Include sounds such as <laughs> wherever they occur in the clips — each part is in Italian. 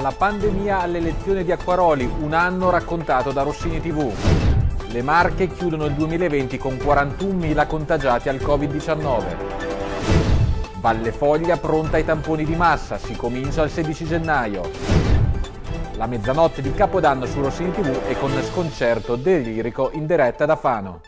dalla pandemia all'elezione di Acquaroli, un anno raccontato da Rossini TV. Le Marche chiudono il 2020 con 41.000 contagiati al Covid-19. Valle Foglia pronta ai tamponi di massa, si comincia il 16 gennaio. La mezzanotte di Capodanno su Rossini TV e con sconcerto delirico in diretta da Fano.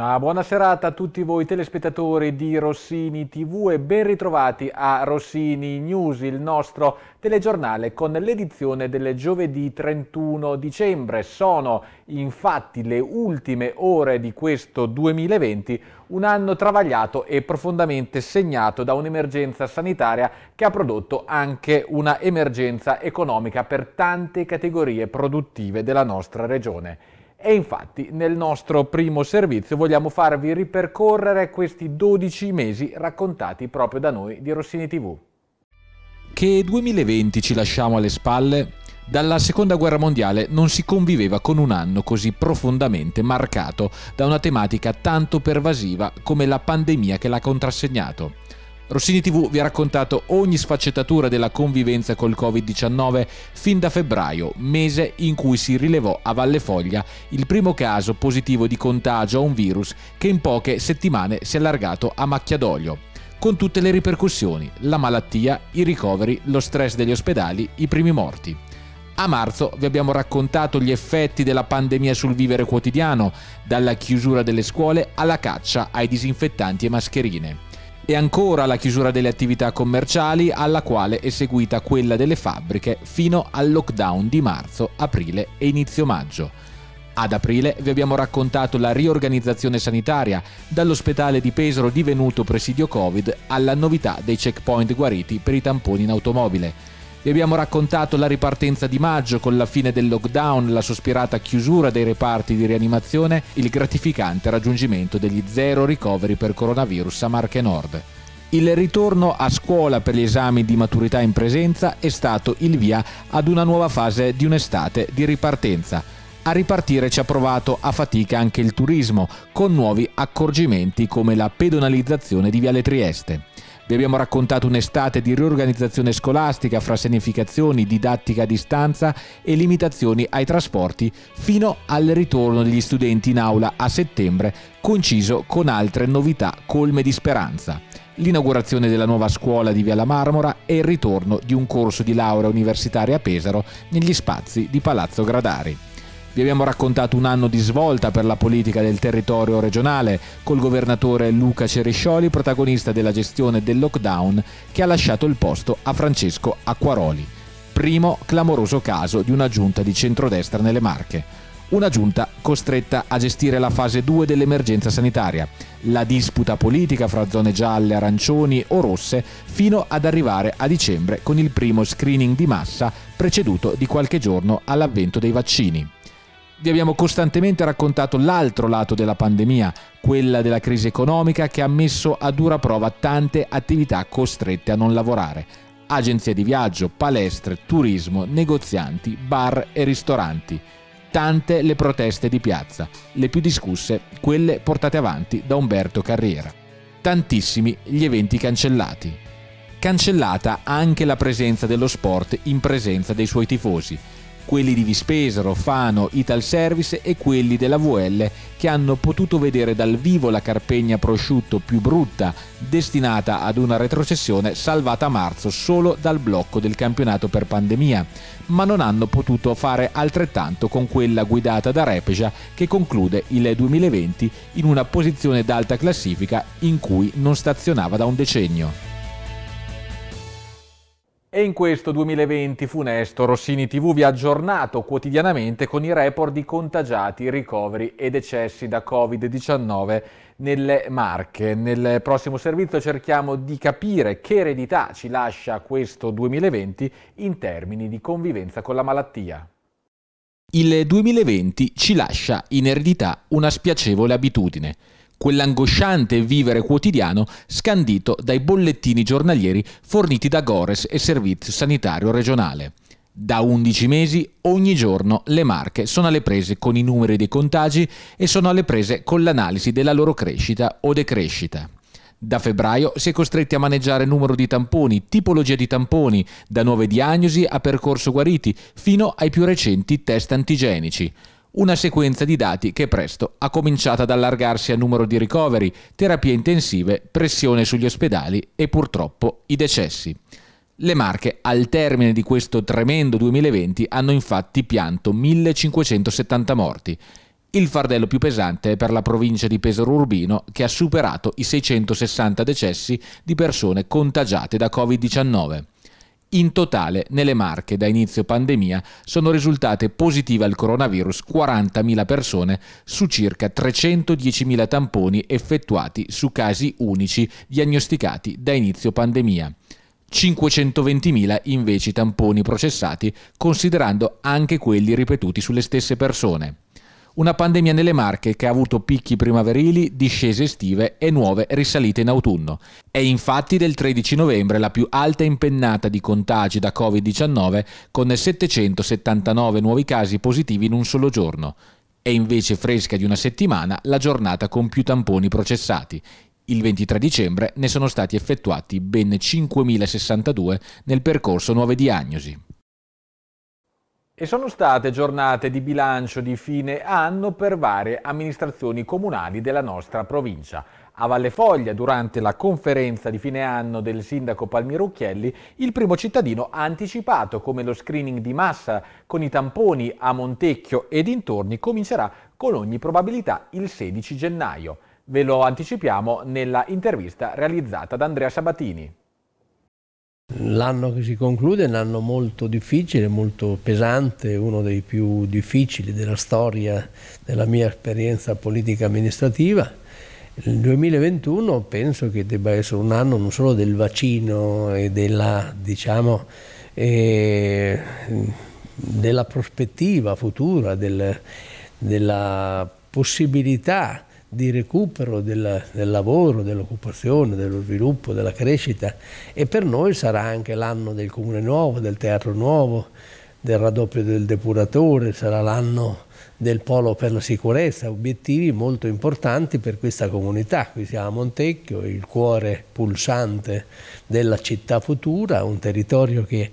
Una buona serata a tutti voi telespettatori di Rossini TV e ben ritrovati a Rossini News, il nostro telegiornale con l'edizione del giovedì 31 dicembre. Sono infatti le ultime ore di questo 2020, un anno travagliato e profondamente segnato da un'emergenza sanitaria che ha prodotto anche una emergenza economica per tante categorie produttive della nostra regione. E infatti nel nostro primo servizio vogliamo farvi ripercorrere questi 12 mesi raccontati proprio da noi di Rossini TV. Che 2020 ci lasciamo alle spalle? Dalla seconda guerra mondiale non si conviveva con un anno così profondamente marcato da una tematica tanto pervasiva come la pandemia che l'ha contrassegnato Rossini TV vi ha raccontato ogni sfaccettatura della convivenza col Covid-19 fin da febbraio, mese in cui si rilevò a Valle Foglia il primo caso positivo di contagio a un virus che in poche settimane si è allargato a macchia d'olio con tutte le ripercussioni, la malattia, i ricoveri, lo stress degli ospedali, i primi morti. A marzo vi abbiamo raccontato gli effetti della pandemia sul vivere quotidiano, dalla chiusura delle scuole alla caccia ai disinfettanti e mascherine e ancora la chiusura delle attività commerciali alla quale è seguita quella delle fabbriche fino al lockdown di marzo, aprile e inizio maggio. Ad aprile vi abbiamo raccontato la riorganizzazione sanitaria, dall'ospedale di Pesaro divenuto presidio Covid alla novità dei checkpoint guariti per i tamponi in automobile. Vi abbiamo raccontato la ripartenza di maggio con la fine del lockdown, la sospirata chiusura dei reparti di rianimazione, il gratificante raggiungimento degli zero ricoveri per coronavirus a Marche Nord. Il ritorno a scuola per gli esami di maturità in presenza è stato il via ad una nuova fase di un'estate di ripartenza. A ripartire ci ha provato a fatica anche il turismo, con nuovi accorgimenti come la pedonalizzazione di Viale Trieste. Vi abbiamo raccontato un'estate di riorganizzazione scolastica fra sanificazioni, didattica a distanza e limitazioni ai trasporti fino al ritorno degli studenti in aula a settembre, conciso con altre novità colme di speranza l'inaugurazione della nuova scuola di Via la Marmora e il ritorno di un corso di laurea universitaria a Pesaro negli spazi di Palazzo Gradari. Vi abbiamo raccontato un anno di svolta per la politica del territorio regionale, col governatore Luca Ceriscioli, protagonista della gestione del lockdown, che ha lasciato il posto a Francesco Acquaroli, primo clamoroso caso di una giunta di centrodestra nelle Marche una giunta costretta a gestire la fase 2 dell'emergenza sanitaria, la disputa politica fra zone gialle, arancioni o rosse, fino ad arrivare a dicembre con il primo screening di massa preceduto di qualche giorno all'avvento dei vaccini vi abbiamo costantemente raccontato l'altro lato della pandemia, quella della crisi economica che ha messo a dura prova tante attività costrette a non lavorare. Agenzie di viaggio, palestre, turismo, negozianti, bar e ristoranti. Tante le proteste di piazza, le più discusse, quelle portate avanti da Umberto Carriera. Tantissimi gli eventi cancellati. Cancellata anche la presenza dello sport in presenza dei suoi tifosi quelli di Vispesaro, Fano, Ital Service e quelli della VL che hanno potuto vedere dal vivo la Carpegna prosciutto più brutta, destinata ad una retrocessione salvata a marzo solo dal blocco del campionato per pandemia, ma non hanno potuto fare altrettanto con quella guidata da Repeja che conclude il 2020 in una posizione d'alta classifica in cui non stazionava da un decennio. E in questo 2020 funesto Rossini TV vi ha aggiornato quotidianamente con i report di contagiati, ricoveri e decessi da Covid-19 nelle Marche. Nel prossimo servizio cerchiamo di capire che eredità ci lascia questo 2020 in termini di convivenza con la malattia. Il 2020 ci lascia in eredità una spiacevole abitudine quell'angosciante vivere quotidiano scandito dai bollettini giornalieri forniti da Gores e Servizio Sanitario Regionale. Da 11 mesi ogni giorno le marche sono alle prese con i numeri dei contagi e sono alle prese con l'analisi della loro crescita o decrescita. Da febbraio si è costretti a maneggiare numero di tamponi, tipologia di tamponi, da nuove diagnosi a percorso guariti, fino ai più recenti test antigenici una sequenza di dati che presto ha cominciato ad allargarsi a numero di ricoveri, terapie intensive, pressione sugli ospedali e purtroppo i decessi. Le Marche, al termine di questo tremendo 2020, hanno infatti pianto 1570 morti. Il fardello più pesante è per la provincia di Pesaro Urbino, che ha superato i 660 decessi di persone contagiate da Covid-19. In totale nelle Marche da inizio pandemia sono risultate positive al coronavirus 40.000 persone su circa 310.000 tamponi effettuati su casi unici diagnosticati da inizio pandemia. 520.000 invece tamponi processati considerando anche quelli ripetuti sulle stesse persone. Una pandemia nelle Marche che ha avuto picchi primaverili, discese estive e nuove risalite in autunno. È infatti del 13 novembre la più alta impennata di contagi da Covid-19 con 779 nuovi casi positivi in un solo giorno. È invece fresca di una settimana la giornata con più tamponi processati. Il 23 dicembre ne sono stati effettuati ben 5.062 nel percorso nuove diagnosi. E sono state giornate di bilancio di fine anno per varie amministrazioni comunali della nostra provincia. A Valle Foglia, durante la conferenza di fine anno del sindaco Palmiro Occhielli, il primo cittadino ha anticipato come lo screening di massa con i tamponi a Montecchio e dintorni comincerà con ogni probabilità il 16 gennaio. Ve lo anticipiamo nella intervista realizzata da Andrea Sabatini. L'anno che si conclude è un anno molto difficile, molto pesante, uno dei più difficili della storia della mia esperienza politica amministrativa. Il 2021 penso che debba essere un anno non solo del vaccino e della, diciamo, eh, della prospettiva futura, del, della possibilità di recupero del, del lavoro, dell'occupazione, dello sviluppo, della crescita e per noi sarà anche l'anno del comune nuovo, del teatro nuovo, del raddoppio del depuratore, sarà l'anno del polo per la sicurezza, obiettivi molto importanti per questa comunità. Qui siamo a Montecchio, il cuore pulsante della città futura, un territorio che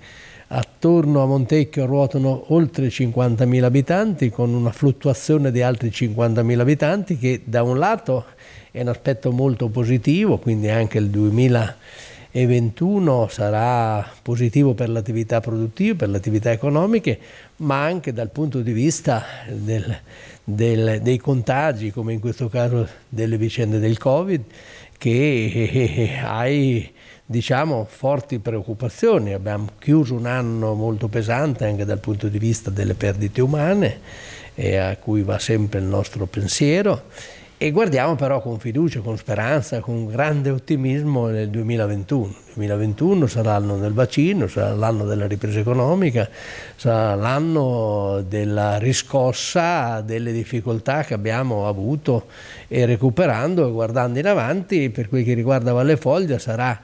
Attorno a Montecchio ruotano oltre 50.000 abitanti con una fluttuazione di altri 50.000 abitanti che da un lato è un aspetto molto positivo, quindi anche il 2000 e 21 sarà positivo per l'attività produttiva, per le attività economiche, ma anche dal punto di vista del, del, dei contagi, come in questo caso delle vicende del Covid, che eh, eh, eh, hai diciamo, forti preoccupazioni. Abbiamo chiuso un anno molto pesante anche dal punto di vista delle perdite umane, a cui va sempre il nostro pensiero e guardiamo però con fiducia, con speranza, con grande ottimismo nel 2021. Il 2021 sarà l'anno del vaccino, sarà l'anno della ripresa economica, sarà l'anno della riscossa delle difficoltà che abbiamo avuto e recuperando e guardando in avanti, per quel che riguarda Valle Foglia sarà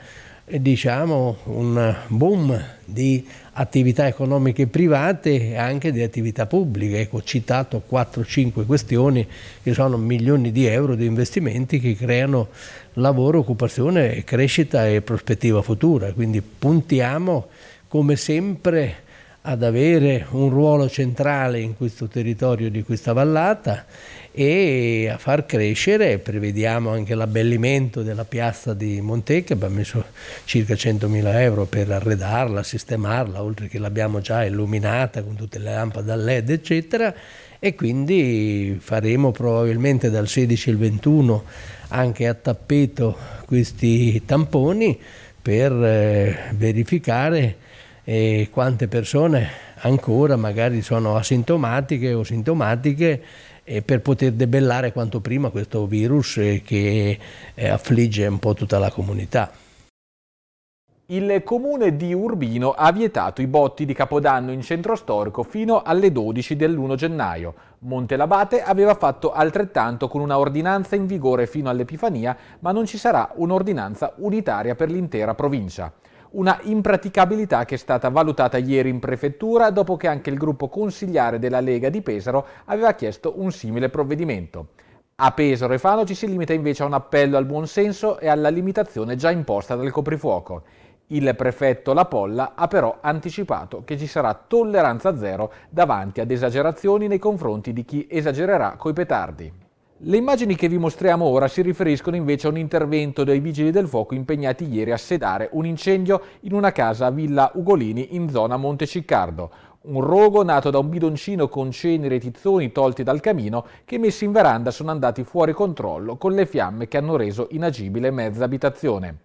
diciamo, un boom di attività economiche private e anche di attività pubbliche. Ecco, ho citato 4-5 questioni che sono milioni di euro di investimenti che creano lavoro, occupazione, crescita e prospettiva futura. Quindi puntiamo come sempre ad avere un ruolo centrale in questo territorio di questa vallata e a far crescere, prevediamo anche l'abbellimento della piazza di Monte abbiamo messo circa 100.000 euro per arredarla, sistemarla, oltre che l'abbiamo già illuminata con tutte le lampade a led eccetera e quindi faremo probabilmente dal 16 al 21 anche a tappeto questi tamponi per eh, verificare eh, quante persone ancora magari sono asintomatiche o sintomatiche per poter debellare quanto prima questo virus che eh, affligge un po' tutta la comunità. Il comune di Urbino ha vietato i botti di Capodanno in centro storico fino alle 12 dell'1 gennaio. Montelabate aveva fatto altrettanto con una ordinanza in vigore fino all'Epifania, ma non ci sarà un'ordinanza unitaria per l'intera provincia una impraticabilità che è stata valutata ieri in prefettura dopo che anche il gruppo consigliare della Lega di Pesaro aveva chiesto un simile provvedimento. A Pesaro e Fano ci si limita invece a un appello al buonsenso e alla limitazione già imposta dal coprifuoco. Il prefetto La Polla ha però anticipato che ci sarà tolleranza zero davanti ad esagerazioni nei confronti di chi esagererà coi petardi. Le immagini che vi mostriamo ora si riferiscono invece a un intervento dei vigili del fuoco impegnati ieri a sedare un incendio in una casa a Villa Ugolini in zona Monteciccardo. Un rogo nato da un bidoncino con cenere e tizzoni tolti dal camino che messi in veranda sono andati fuori controllo con le fiamme che hanno reso inagibile mezza abitazione.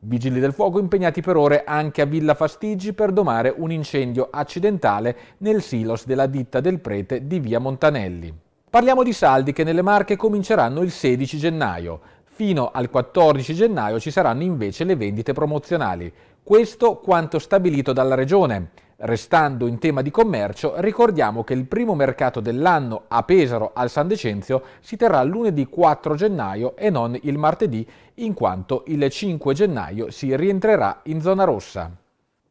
Vigili del fuoco impegnati per ore anche a Villa Fastigi per domare un incendio accidentale nel silos della ditta del prete di via Montanelli. Parliamo di saldi che nelle Marche cominceranno il 16 gennaio. Fino al 14 gennaio ci saranno invece le vendite promozionali. Questo quanto stabilito dalla Regione. Restando in tema di commercio, ricordiamo che il primo mercato dell'anno a Pesaro al San Decenzio si terrà lunedì 4 gennaio e non il martedì, in quanto il 5 gennaio si rientrerà in zona rossa.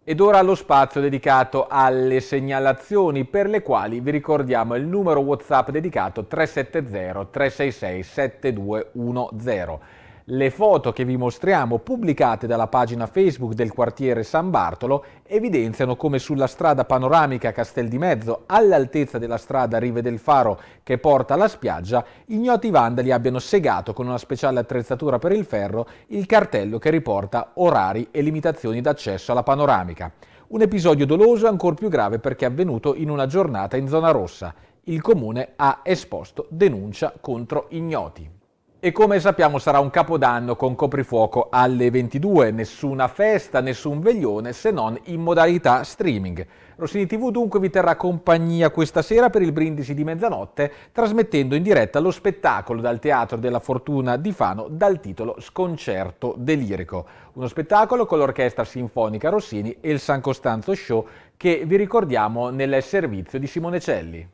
Ed ora lo spazio dedicato alle segnalazioni per le quali vi ricordiamo il numero WhatsApp dedicato 370 366 7210. Le foto che vi mostriamo, pubblicate dalla pagina Facebook del quartiere San Bartolo, evidenziano come sulla strada panoramica Castel di Mezzo, all'altezza della strada Rive del Faro che porta alla spiaggia, ignoti vandali abbiano segato con una speciale attrezzatura per il ferro il cartello che riporta orari e limitazioni d'accesso alla panoramica. Un episodio doloso e ancor più grave perché avvenuto in una giornata in zona rossa. Il comune ha esposto denuncia contro ignoti. E come sappiamo sarà un capodanno con coprifuoco alle 22, nessuna festa, nessun veglione se non in modalità streaming. Rossini TV dunque vi terrà compagnia questa sera per il brindisi di mezzanotte, trasmettendo in diretta lo spettacolo dal Teatro della Fortuna di Fano dal titolo Sconcerto delirico. Uno spettacolo con l'Orchestra Sinfonica Rossini e il San Costanzo Show che vi ricordiamo nel servizio di Simone Celli.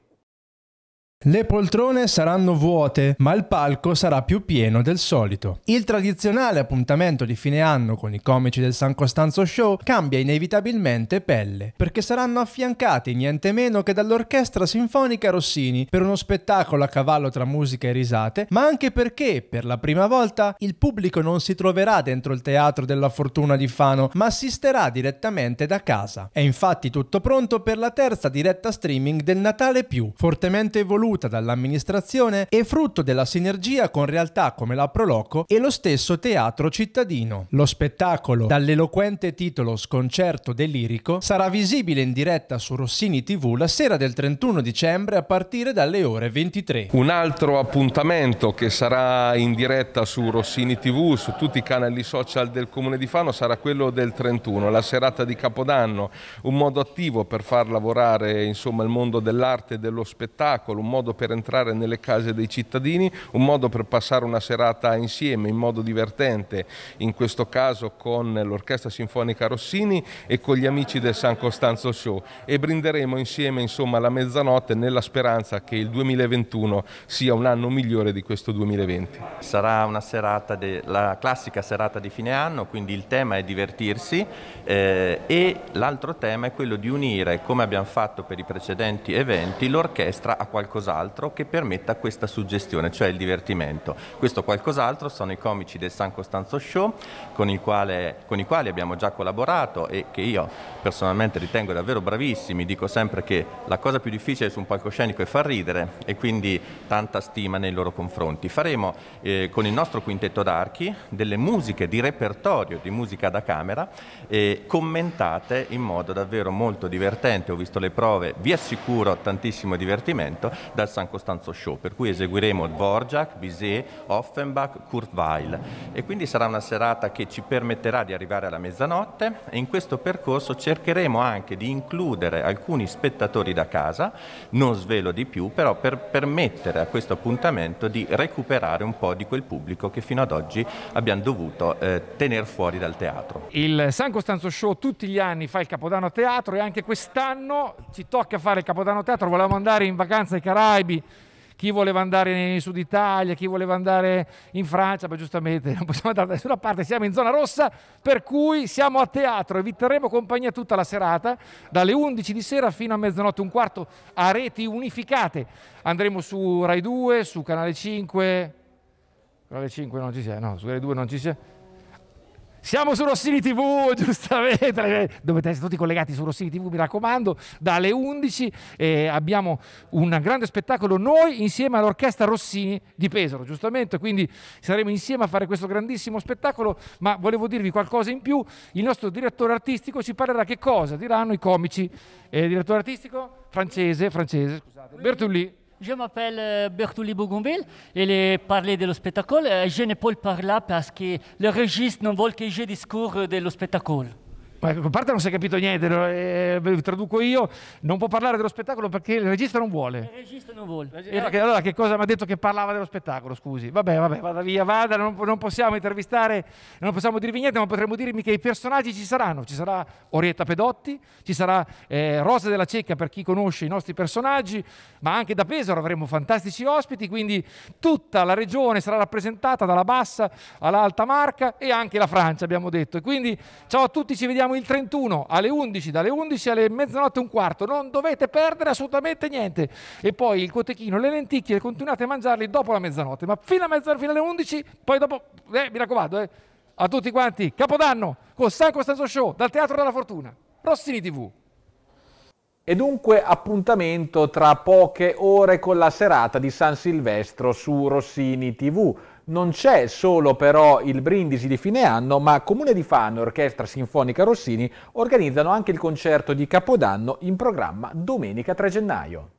Le poltrone saranno vuote, ma il palco sarà più pieno del solito. Il tradizionale appuntamento di fine anno con i comici del San Costanzo Show cambia inevitabilmente pelle, perché saranno affiancati niente meno che dall'Orchestra Sinfonica Rossini per uno spettacolo a cavallo tra musica e risate, ma anche perché, per la prima volta, il pubblico non si troverà dentro il Teatro della Fortuna di Fano, ma assisterà direttamente da casa. È infatti tutto pronto per la terza diretta streaming del Natale più, fortemente evoluto voluta dall'amministrazione e frutto della sinergia con realtà come la Proloco e lo stesso teatro cittadino. Lo spettacolo, dall'eloquente titolo Sconcerto delirico, sarà visibile in diretta su Rossini TV la sera del 31 dicembre a partire dalle ore 23. Un altro appuntamento che sarà in diretta su Rossini TV, su tutti i canali social del Comune di Fano, sarà quello del 31, la serata di Capodanno, un modo attivo per far lavorare insomma, il mondo dell'arte e dello spettacolo, un modo modo per entrare nelle case dei cittadini, un modo per passare una serata insieme in modo divertente, in questo caso con l'Orchestra Sinfonica Rossini e con gli amici del San Costanzo Show e brinderemo insieme insomma la mezzanotte nella speranza che il 2021 sia un anno migliore di questo 2020. Sarà una serata, de, la classica serata di fine anno, quindi il tema è divertirsi eh, e l'altro tema è quello di unire, come abbiamo fatto per i precedenti eventi, l'orchestra a qualcosa qualcos'altro che permetta questa suggestione, cioè il divertimento. Questo qualcos'altro sono i comici del San Costanzo Show con, quale, con i quali abbiamo già collaborato e che io personalmente ritengo davvero bravissimi. Dico sempre che la cosa più difficile su un palcoscenico è far ridere e quindi tanta stima nei loro confronti. Faremo eh, con il nostro quintetto d'archi delle musiche di repertorio di musica da camera eh, commentate in modo davvero molto divertente. Ho visto le prove, vi assicuro tantissimo divertimento dal San Costanzo Show, per cui eseguiremo Dvorak, Bizet, Offenbach, Kurt Weil. e quindi sarà una serata che ci permetterà di arrivare alla mezzanotte e in questo percorso cercheremo anche di includere alcuni spettatori da casa, non svelo di più, però per permettere a questo appuntamento di recuperare un po' di quel pubblico che fino ad oggi abbiamo dovuto eh, tenere fuori dal teatro. Il San Costanzo Show tutti gli anni fa il Capodanno Teatro e anche quest'anno ci tocca fare il Capodanno Teatro, volevamo andare in vacanza ai Caraibi Caraibi, chi voleva andare in Sud Italia, chi voleva andare in Francia, ma giustamente <laughs> non possiamo andare da nessuna parte, siamo in zona rossa, per cui siamo a teatro e vi terremo compagnia tutta la serata, dalle 11 di sera fino a mezzanotte, un quarto a reti unificate. Andremo su Rai 2, su Canale 5, Canale 5 non ci sia, no, su Rai 2 non ci sia siamo su Rossini TV, <laughs> giustamente, dovete essere tutti collegati su Rossini TV, mi raccomando, dalle 11 eh, abbiamo un grande spettacolo noi insieme all'orchestra Rossini di Pesaro, giustamente, quindi saremo insieme a fare questo grandissimo spettacolo, ma volevo dirvi qualcosa in più, il nostro direttore artistico ci parlerà che cosa diranno i comici, eh, direttore artistico francese, francese, scusate, Bertulli. Je m'appelle euh, Bertouli Bougonville. et est parler de l'espectacle. Euh, spectacle. Je ne peux pas parler parce que le registre ne veut que je discours euh, de l'espectacle. spectacle. a parte non si è capito niente, eh, traduco io, non può parlare dello spettacolo perché il regista non vuole. Il regista non vuole. Eh, eh. allora che cosa mi ha detto che parlava dello spettacolo, scusi? Vabbè, vabbè, vada via, vada, non, non, possiamo intervistare, non possiamo dirvi niente, ma potremmo dirmi che i personaggi ci saranno. Ci sarà Orietta Pedotti, ci sarà eh, Rosa della Cecca per chi conosce i nostri personaggi, ma anche da Pesaro avremo fantastici ospiti, quindi tutta la regione sarà rappresentata dalla bassa all'alta marca e anche la Francia, abbiamo detto. E quindi ciao a tutti, ci vediamo abbiamo il 31 alle 11, dalle 11 alle mezzanotte e un quarto, non dovete perdere assolutamente niente. E poi il cotechino, le lenticchie, continuate a mangiarli dopo la mezzanotte, ma fino, a mezzanotte, fino alle 11, poi dopo, eh, mi raccomando, eh, a tutti quanti, Capodanno con San Costanzo Show dal Teatro della Fortuna, Rossini TV. E dunque appuntamento tra poche ore con la serata di San Silvestro su Rossini TV non c'è solo però il Brindisi di fine anno, ma Comune di Fano e Orchestra Sinfonica Rossini organizzano anche il concerto di Capodanno in programma domenica 3 gennaio.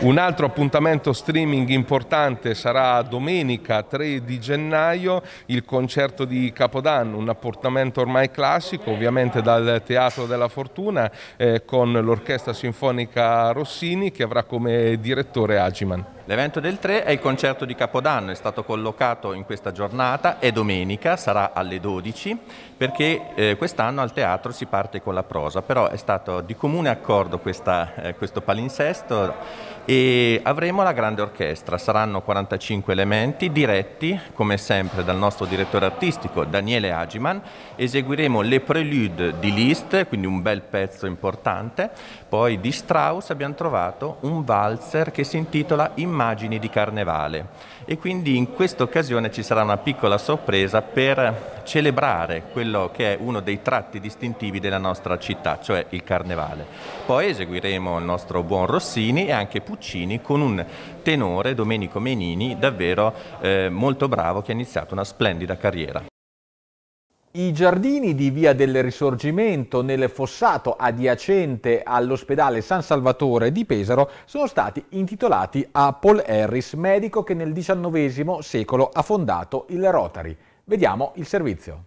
Un altro appuntamento streaming importante sarà domenica 3 di gennaio, il concerto di Capodanno, un appuntamento ormai classico, ovviamente dal Teatro della Fortuna, eh, con l'Orchestra Sinfonica Rossini che avrà come direttore Agiman. L'evento del 3 è il concerto di Capodanno, è stato collocato in questa giornata, è domenica, sarà alle 12, perché eh, quest'anno al teatro si parte con la prosa, però è stato di comune accordo questa, eh, questo palinsesto e avremo la grande orchestra, saranno 45 elementi diretti, come sempre, dal nostro direttore artistico Daniele Agiman, eseguiremo le prelude di Liszt, quindi un bel pezzo importante, poi di Strauss abbiamo trovato un valzer che si intitola Immagini immagini di carnevale e quindi in questa occasione ci sarà una piccola sorpresa per celebrare quello che è uno dei tratti distintivi della nostra città, cioè il carnevale. Poi eseguiremo il nostro buon Rossini e anche Puccini con un tenore, Domenico Menini, davvero eh, molto bravo che ha iniziato una splendida carriera. I giardini di Via del Risorgimento nel fossato adiacente all'ospedale San Salvatore di Pesaro sono stati intitolati a Paul Harris, medico che nel XIX secolo ha fondato il Rotary. Vediamo il servizio.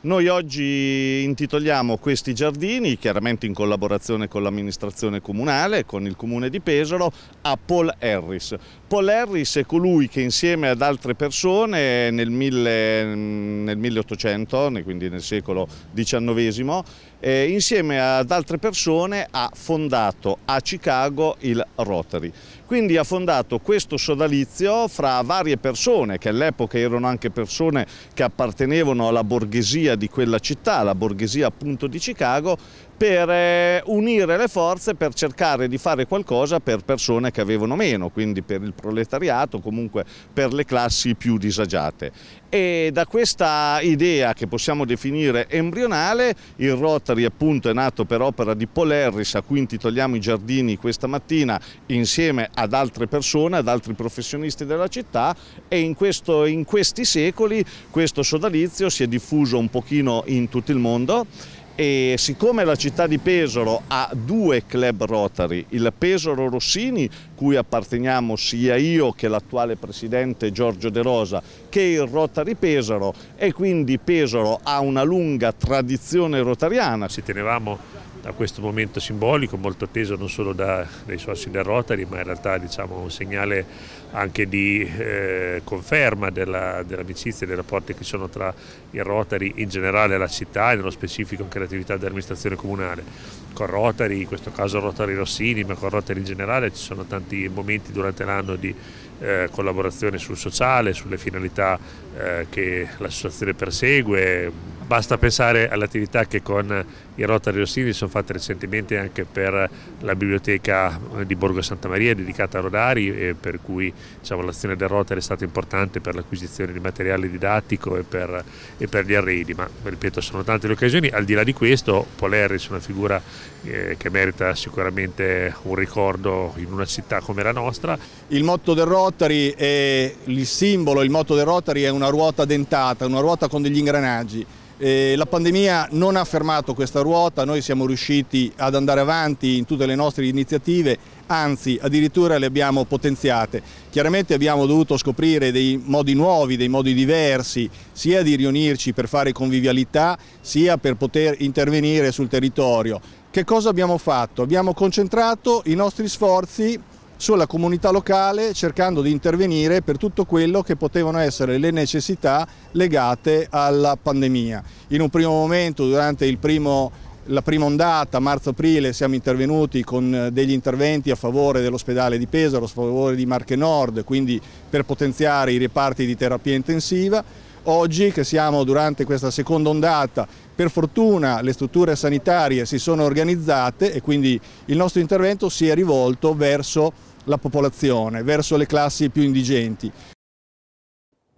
Noi oggi intitoliamo questi giardini, chiaramente in collaborazione con l'amministrazione comunale, con il comune di Pesaro, a Paul Harris. Paul Harris è colui che insieme ad altre persone nel, 1800, quindi nel secolo XIX, eh, insieme ad altre persone ha fondato a Chicago il Rotary. Quindi ha fondato questo sodalizio fra varie persone, che all'epoca erano anche persone che appartenevano alla borghesia di quella città, la borghesia appunto di Chicago, per eh, unire le forze per cercare di fare qualcosa per persone che avevano meno, quindi per il proletariato, comunque per le classi più disagiate. E da questa idea che possiamo definire embrionale, il Rotary appunto è nato per opera di Polerris, a cui intitoliamo i giardini questa mattina insieme ad altre persone, ad altri professionisti della città e in, questo, in questi secoli questo sodalizio si è diffuso un pochino in tutto il mondo e siccome la città di Pesaro ha due club rotari, il Pesaro Rossini, cui apparteniamo sia io che l'attuale presidente Giorgio De Rosa, che il Rotary Pesaro e quindi Pesaro ha una lunga tradizione rotariana. Ci tenevamo a questo momento simbolico, molto atteso non solo da, dai soci del Rotary, ma in realtà diciamo, un segnale anche di eh, conferma dell'amicizia e dei rapporti che ci sono tra il Rotary in generale e la città e nello specifico anche l'attività dell'amministrazione comunale. Con Rotary, in questo caso Rotary Rossini, ma con Rotary in generale ci sono tanti momenti durante l'anno di eh, collaborazione sul sociale, sulle finalità eh, che l'associazione persegue, Basta pensare all'attività che con i Rotary Rossini sono fatte recentemente anche per la biblioteca eh, di Borgo Santa Maria dedicata a Rodari per cui diciamo, l'azione del Rotary è stata importante per l'acquisizione di materiale didattico e per, e per, gli arredi, ma ripeto sono tante le occasioni, al di là di questo Polerris è una figura eh, che merita sicuramente un ricordo in una città come la nostra. Il motto del Rotary è il simbolo, il motto del Rotary è una ruota dentata, una ruota con degli ingranaggi eh, la pandemia non ha fermato questa ruota, noi siamo riusciti ad andare avanti in tutte le nostre iniziative, anzi addirittura le abbiamo potenziate. Chiaramente abbiamo dovuto scoprire dei modi nuovi, dei modi diversi, sia di riunirci per fare convivialità, sia per poter intervenire sul territorio. Che cosa abbiamo fatto? Abbiamo concentrato i nostri sforzi sulla comunità locale cercando di intervenire per tutto quello che potevano essere le necessità legate alla pandemia. In un primo momento, durante primo, la prima ondata, marzo-aprile, siamo intervenuti con eh, degli interventi a favore dell'ospedale di Pesaro, a favore di Marche Nord, quindi per potenziare i reparti di terapia intensiva oggi che siamo durante questa seconda ondata, per fortuna le strutture sanitarie si sono organizzate e quindi il nostro intervento si è rivolto verso la popolazione, verso le classi più indigenti.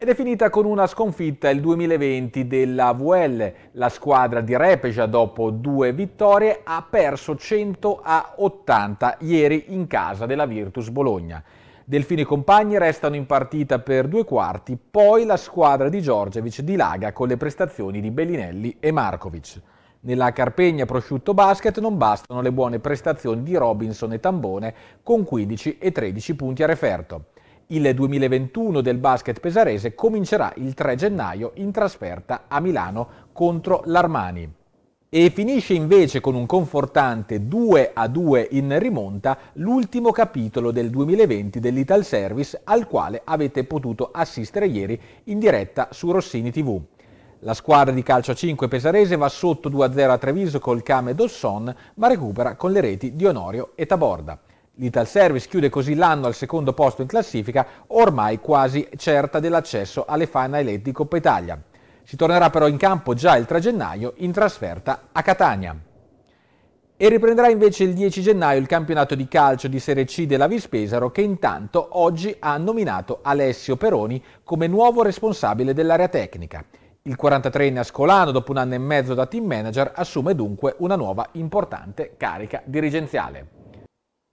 Ed è finita con una sconfitta il 2020 della VL. La squadra di Repeja, dopo due vittorie, ha perso 100 a 80 ieri in casa della Virtus Bologna. Delfini e compagni restano in partita per due quarti, poi la squadra di Giorgevic dilaga con le prestazioni di Bellinelli e Markovic. Nella Carpegna Prosciutto Basket non bastano le buone prestazioni di Robinson e Tambone con 15 e 13 punti a referto. Il 2021 del basket pesarese comincerà il 3 gennaio in trasferta a Milano contro l'Armani. E finisce invece con un confortante 2 a 2 in rimonta l'ultimo capitolo del 2020 dell'Ital Service al quale avete potuto assistere ieri in diretta su Rossini TV. La squadra di calcio a 5 pesarese va sotto 2-0 a Treviso col Came Dosson, ma recupera con le reti di Onorio e Taborda. L'Ital Service chiude così l'anno al secondo posto in classifica, ormai quasi certa dell'accesso alle Final Eight di Coppa Italia. Si tornerà però in campo già il 3 gennaio in trasferta a Catania. E riprenderà invece il 10 gennaio il campionato di calcio di Serie C della Vispesaro che intanto oggi ha nominato Alessio Peroni come nuovo responsabile dell'area tecnica. Il 43enne ascolano, dopo un anno e mezzo da team manager, assume dunque una nuova importante carica dirigenziale.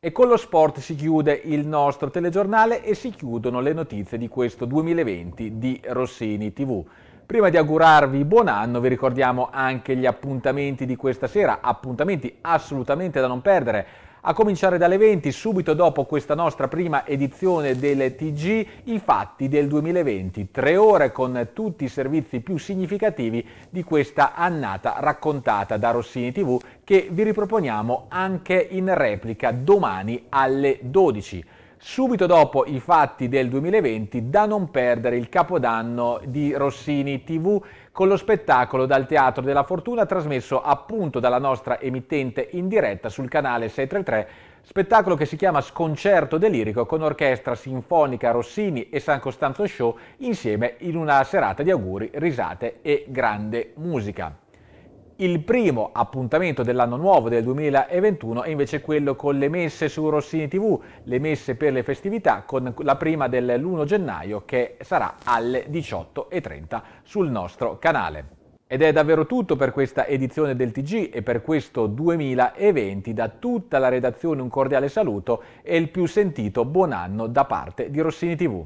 E con lo sport si chiude il nostro telegiornale e si chiudono le notizie di questo 2020 di Rossini TV. Prima di augurarvi buon anno vi ricordiamo anche gli appuntamenti di questa sera, appuntamenti assolutamente da non perdere a cominciare dalle 20, subito dopo questa nostra prima edizione delle TG, i fatti del 2020, tre ore con tutti i servizi più significativi di questa annata raccontata da Rossini TV che vi riproponiamo anche in replica domani alle 12 subito dopo i fatti del 2020, da non perdere il capodanno di Rossini TV con lo spettacolo dal Teatro della Fortuna trasmesso appunto dalla nostra emittente in diretta sul canale 633, spettacolo che si chiama Sconcerto delirico con orchestra sinfonica Rossini e San Costanzo Show insieme in una serata di auguri, risate e grande musica. Il primo appuntamento dell'anno nuovo del 2021 è invece quello con le messe su Rossini TV, le messe per le festività, con la prima dell'1 gennaio che sarà alle 18.30 sul nostro canale. Ed è davvero tutto per questa edizione del TG e per questo 2020 da tutta la redazione un cordiale saluto e il più sentito buon anno da parte di Rossini TV.